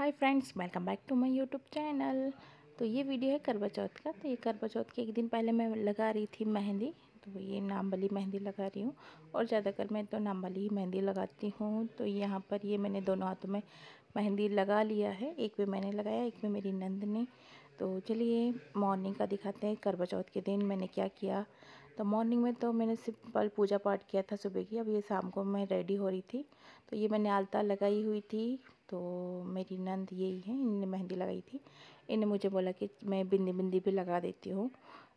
Hi friends welcome back to my YouTube channel तो ये video है करवा चौथ का तो ये करवा चौथ के एक दिन पहले मैं लगा रही थी मेहंदी तो ये नाम वाली मेहंदी लगा रही हूँ और ज़्यादातर मैं तो नाम वाली ही मेहंदी लगाती हूँ तो यहाँ पर ये मैंने दोनों हाथों में मेहंदी लगा लिया है एक पे मैंने लगाया एक पे मेरी नंद ने तो चलिए मॉर्निंग का दिखाते हैं करवा चौथ के दिन मैंने क्या किया तो मॉर्निंग में तो मैंने सिंपल पूजा पाठ किया था सुबह की अब ये शाम को मैं रेडी हो रही थी तो ये मैंने आलता लगाई हुई थी तो मेरी नंद यही है इनने मेहंदी लगाई थी इनने मुझे बोला कि मैं बिंदी बिंदी भी लगा देती हूँ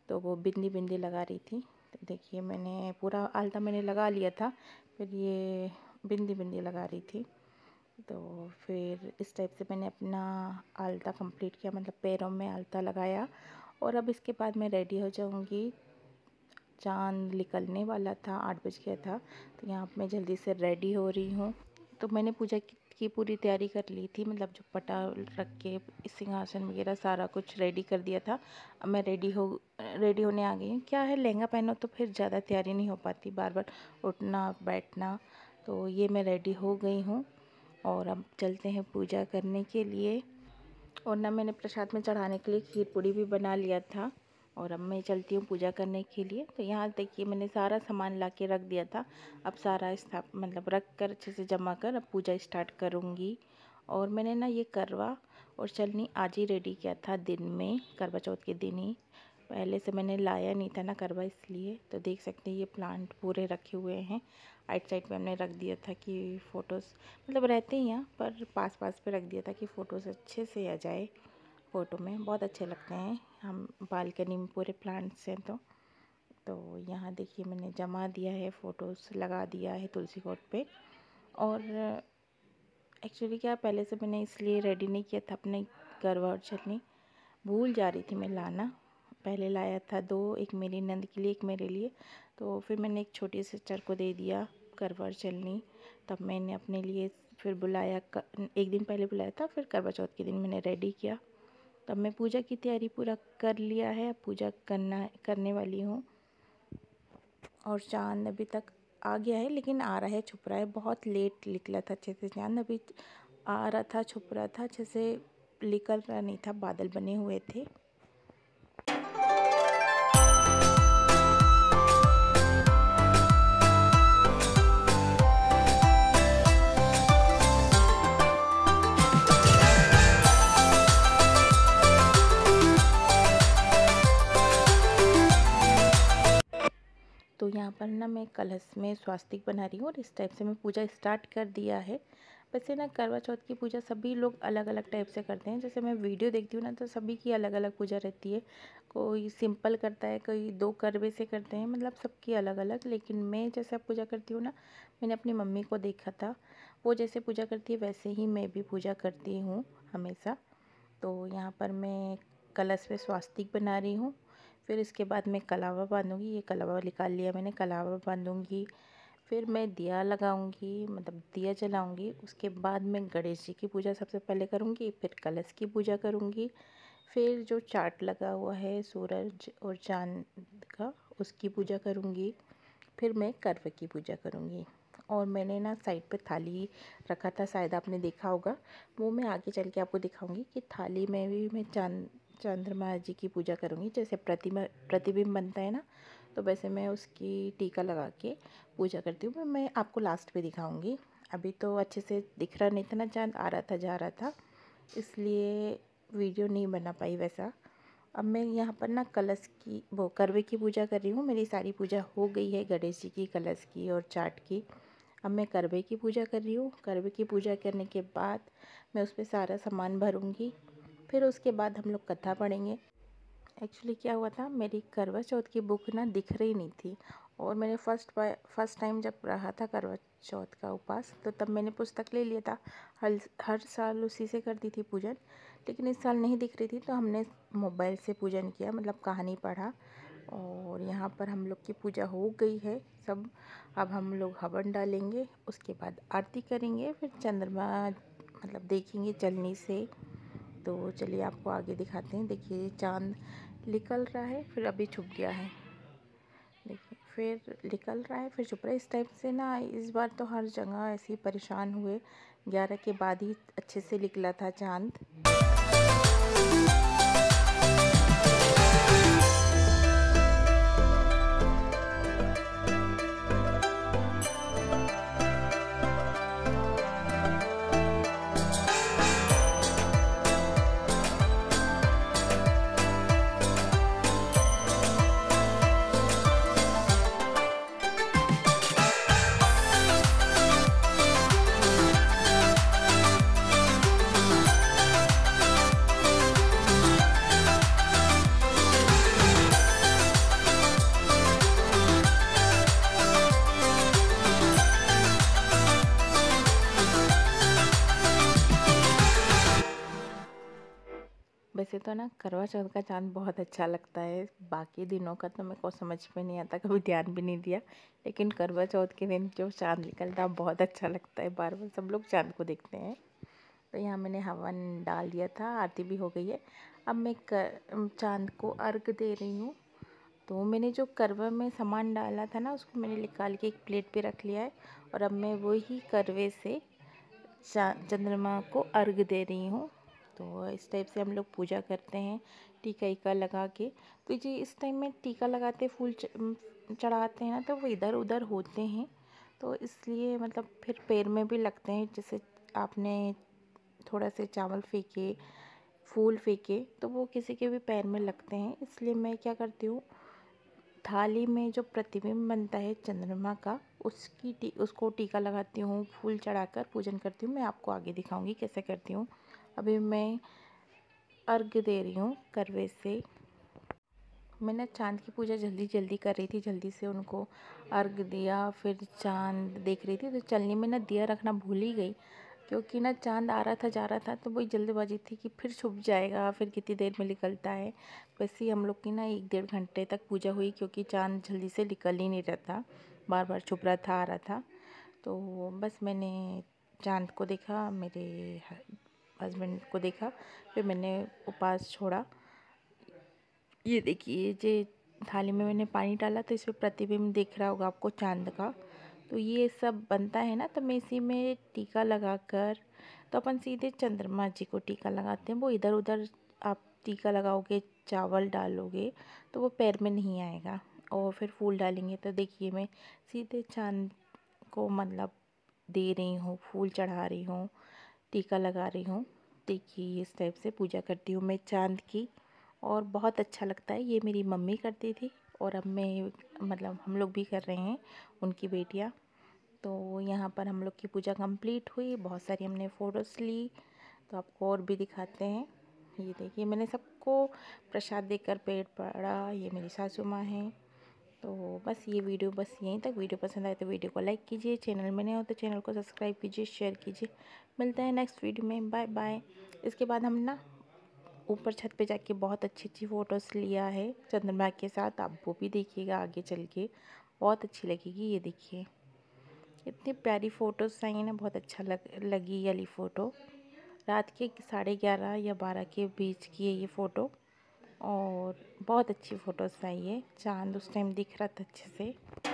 तो वो बिंदी बिंदी लगा रही थी तो देखिए मैंने पूरा आलता मैंने लगा लिया था फिर ये बिंदी बिंदी लगा रही थी तो फिर इस टाइप से मैंने अपना आलता कंप्लीट किया मतलब पैरों में आलता लगाया और अब इसके बाद मैं रेडी हो जाऊँगी चांद निकलने वाला था आठ बज गया था तो यहाँ मैं जल्दी से रेडी हो रही हूँ तो मैंने पूजा की की पूरी तैयारी कर ली थी मतलब जो पटा रख के सिंहासन वगैरह सारा कुछ रेडी कर दिया था अब मैं रेडी हो रेडी होने आ गई हूँ क्या है लहंगा पहनो तो फिर ज़्यादा तैयारी नहीं हो पाती बार बार उठना बैठना तो ये मैं रेडी हो गई हूँ और अब चलते हैं पूजा करने के लिए और ना मैंने प्रसाद में चढ़ाने के लिए खीर पूड़ी भी बना लिया था और अब मैं चलती हूँ पूजा करने के लिए तो यहाँ देखिए मैंने सारा सामान ला के रख दिया था अब सारा स्थाप मतलब रख कर अच्छे से जमा कर अब पूजा स्टार्ट करूँगी और मैंने ना ये करवा और चलनी आज ही रेडी किया था दिन में करवा चौथ के दिन ही पहले से मैंने लाया नहीं था ना करवा इसलिए तो देख सकते हैं ये प्लांट पूरे रखे हुए हैं आइट साइड पर हमने रख दिया था कि फ़ोटोज़ मतलब रहते ही यहाँ पर पास पास पे रख दिया था कि फ़ोटोज़ अच्छे से आ जाए फ़ोटो में बहुत अच्छे लगते हैं हम बालकनी में पूरे प्लांट्स हैं तो तो यहाँ देखिए मैंने जमा दिया है फ़ोटोज़ लगा दिया है तुलसी कोट पे और एक्चुअली क्या पहले से मैंने इसलिए रेडी नहीं किया था अपने घर और चटनी भूल जा रही थी मैं लाना पहले लाया था दो एक मेरी नंद के लिए एक मेरे लिए तो फिर मैंने एक छोटी सिस्टर को दे दिया करवा चलनी तब मैंने अपने लिए फिर बुलाया एक दिन पहले बुलाया था फिर करवा चौथ के दिन मैंने रेडी किया तब तो मैं पूजा की तैयारी पूरा कर लिया है अब पूजा करना करने वाली हूँ और चांद अभी तक आ गया है लेकिन आ रहा है छुप रहा है बहुत लेट निकला था अच्छे से चांद अभी आ रहा था छुप रहा था अच्छे से निकल रहा नहीं था बादल बने हुए थे यहाँ पर ना मैं कलश में स्वास्तिक बना रही हूँ और इस टाइप से मैं पूजा स्टार्ट कर दिया है वैसे ना करवा चौथ की पूजा सभी लोग अलग अलग टाइप से करते हैं जैसे मैं वीडियो देखती हूँ ना तो सभी की अलग अलग पूजा रहती है कोई सिंपल करता है कोई दो करवे से करते हैं मतलब सबकी अलग अलग लेकिन मैं जैसा पूजा करती हूँ ना मैंने अपनी मम्मी को देखा था वो जैसे पूजा करती है वैसे ही मैं भी पूजा करती हूँ हमेशा तो यहाँ पर मैं कलश पे स्वास्तिक बना रही हूँ फिर इसके बाद मैं कलावा बांधूंगी ये कलावा निकाल लिया मैंने कलावा बांधूँगी फिर मैं दिया लगाऊंगी मतलब दिया जलाऊंगी उसके बाद मैं गणेश जी की पूजा सबसे पहले करूंगी फिर कलश की पूजा करूंगी फिर जो चाट लगा हुआ है सूरज और चांद का उसकी पूजा करूंगी फिर मैं कर्व की पूजा करूंगी और मैंने ना साइड पर थाली रखा था शायद आपने देखा होगा वो मैं आगे चल के आपको दिखाऊंगी कि थाली में भी मैं चांद चंद्रमा जी की पूजा करूँगी जैसे प्रतिमा प्रतिबिंब बनता है ना तो वैसे मैं उसकी टीका लगा के पूजा करती हूँ मैं आपको लास्ट में दिखाऊँगी अभी तो अच्छे से दिख रहा नहीं था ना चांद आ रहा था जा रहा था इसलिए वीडियो नहीं बना पाई वैसा अब मैं यहाँ पर ना कलश की वो करवे की पूजा कर रही हूँ मेरी सारी पूजा हो गई है गणेश जी की कलश की और चाट की अब मैं करवे की पूजा कर रही हूँ करवे की पूजा करने के बाद मैं उस पर सारा सामान भरूँगी फिर उसके बाद हम लोग कथा पढ़ेंगे एक्चुअली क्या हुआ था मेरी करवा चौथ की बुक ना दिख रही नहीं थी और मैंने फर्स्ट फर्स्ट टाइम जब रहा था करवा चौथ का उपवास तो तब मैंने पुस्तक ले लिया था हर हर साल उसी से करती थी पूजन लेकिन इस साल नहीं दिख रही थी तो हमने मोबाइल से पूजन किया मतलब कहानी पढ़ा और यहाँ पर हम लोग की पूजा हो गई है सब अब हम लोग हवन डालेंगे उसके बाद आरती करेंगे फिर चंद्रमा मतलब देखेंगे चलनी से तो चलिए आपको आगे दिखाते हैं देखिए चाँद निकल रहा है फिर अभी छुप गया है देखिए फिर निकल रहा है फिर छुप रहा है इस टाइप से ना इस बार तो हर जगह ऐसे ही परेशान हुए ग्यारह के बाद ही अच्छे से निकला था चाँद तो ना करवा चौथ का चांद बहुत अच्छा लगता है बाकी दिनों का तो मेरे को समझ में नहीं आता कभी ध्यान भी नहीं दिया लेकिन करवा चौथ के दिन जो चांद निकलता है बहुत अच्छा लगता है बार बार सब लोग चांद को देखते हैं तो यहाँ मैंने हवन डाल दिया था आरती भी हो गई है अब मैं कर चांद को अर्घ दे रही हूँ तो मैंने जो करवा में सामान डाला था ना उसको मैंने निकाल के एक प्लेट पर रख लिया है और अब मैं वही करवे से चंद्रमा को अर्घ दे रही हूँ तो इस टाइप से हम लोग पूजा करते हैं टीका ईका लगा के तो जी इस टाइम में टीका लगाते फूल चढ़ाते हैं ना तो वो इधर उधर होते हैं तो इसलिए मतलब फिर पैर में भी लगते हैं जैसे आपने थोड़ा से चावल फेंके फूल फेंके तो वो किसी के भी पैर में लगते हैं इसलिए मैं क्या करती हूँ थाली में जो प्रतिबिंब बनता है चंद्रमा का उसकी टी उसको टीका लगाती हूँ फूल चढ़ाकर पूजन करती हूँ मैं आपको आगे दिखाऊंगी कैसे करती हूँ अभी मैं अर्घ दे रही हूँ करवे से मैंने चांद की पूजा जल्दी जल्दी कर रही थी जल्दी से उनको अर्घ दिया फिर चांद देख रही थी तो चलने में ना दिया रखना भूल ही गई क्योंकि ना चांद आ रहा था जा रहा था तो वही जल्दबाजी थी कि फिर छुप जाएगा फिर कितनी देर में निकलता है वैसे ही हम लोग की ना एक डेढ़ घंटे तक पूजा हुई क्योंकि चांद जल्दी से निकल ही नहीं रहा था बार बार छुप रहा था आ रहा था तो बस मैंने चांद को देखा मेरे हस्बैंड को देखा फिर मैंने उपवास छोड़ा ये देखिए ये थाली में मैंने पानी डाला तो इसमें प्रतिबिंब दिख रहा होगा आपको चांद का तो ये सब बनता है ना तो मैं इसी में टीका लगाकर तो अपन सीधे चंद्रमा जी को टीका लगाते हैं वो इधर उधर आप टीका लगाओगे चावल डालोगे तो वो पैर में नहीं आएगा और फिर फूल डालेंगे तो देखिए मैं सीधे चांद को मतलब दे रही हूँ फूल चढ़ा रही हूँ टीका लगा रही हूँ देखिए इस टाइप से पूजा करती हूँ मैं चांद की और बहुत अच्छा लगता है ये मेरी मम्मी करती थी और अब मैं मतलब हम लोग भी कर रहे हैं उनकी बेटियाँ तो यहाँ पर हम लोग की पूजा कंप्लीट हुई बहुत सारी हमने फ़ोटोज़ ली तो आपको और भी दिखाते हैं ये देखिए मैंने सबको प्रसाद देकर पेट पड़ा ये मेरी सासू माँ हैं तो बस ये वीडियो बस यहीं तक वीडियो पसंद आए तो वीडियो को लाइक कीजिए चैनल में नहीं हो तो चैनल को सब्सक्राइब कीजिए शेयर कीजिए मिलता है नेक्स्ट वीडियो में बाय बाय इसके बाद हम ना ऊपर छत पे जाके बहुत अच्छी अच्छी फ़ोटोज़ लिया है चंद्रमा के साथ आप वो भी देखिएगा आगे चल के बहुत अच्छी लगेगी ये देखिए इतनी प्यारी फ़ोटोज़ आई ना बहुत अच्छा लग लगी ये फ़ोटो रात के साढ़े ग्यारह या बारह के बीच की है ये फ़ोटो और बहुत अच्छी फोटोज़ आई है चांद उस टाइम दिख रहा था अच्छे से।